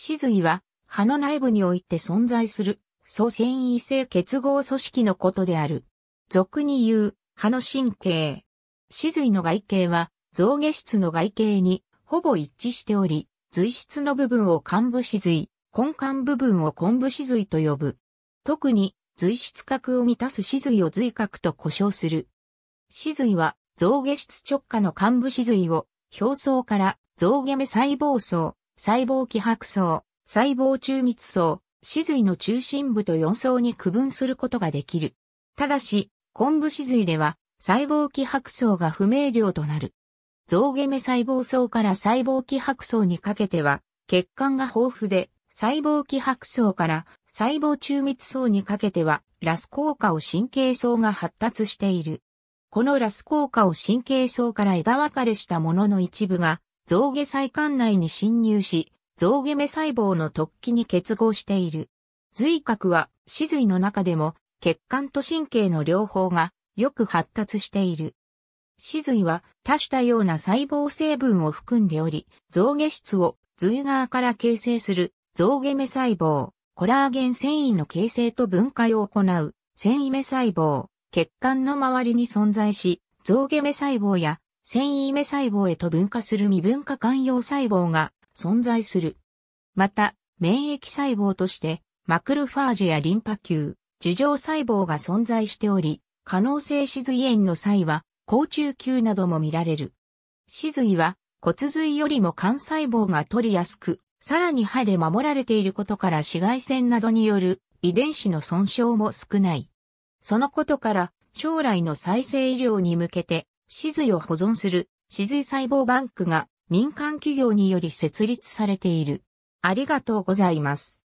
歯髄は歯の内部において存在する、素繊維性結合組織のことである。俗に言う、歯の神経。歯髄の外形は、象牙質の外形にほぼ一致しており、髄質の部分を幹部歯髄、根幹部分を根部歯髄と呼ぶ。特に、髄質核を満たす歯髄を髄核と呼称する。歯髄は、象牙質直下の幹部歯髄を、表層から象牙目細胞層、細胞気白層、細胞中密層、死髄の中心部と4層に区分することができる。ただし、昆布死髄では細胞気白層が不明瞭となる。増毛目細胞層から細胞気白層にかけては、血管が豊富で、細胞気白層から細胞中密層にかけては、ラス効果を神経層が発達している。このラス効果を神経層から枝分かれしたものの一部が、象牙細管内に侵入し、象牙目細胞の突起に結合している。髄核は、死髄の中でも、血管と神経の両方が、よく発達している。死髄は、多種多様な細胞成分を含んでおり、象牙質を、髄側から形成する、象牙目細胞、コラーゲン繊維の形成と分解を行う、繊維目細胞、血管の周りに存在し、象牙目細胞や繊維目細胞へと分化する未分化肝用細胞が存在する。また、免疫細胞として、マクロファージュやリンパ球、樹状細胞が存在しており、可能性歯髄炎の際は、甲虫球なども見られる。歯髄は骨髄よりも肝細胞が取りやすく、さらに歯で守られていることから紫外線などによる遺伝子の損傷も少ない。そのことから将来の再生医療に向けて死髄を保存する死髄細胞バンクが民間企業により設立されている。ありがとうございます。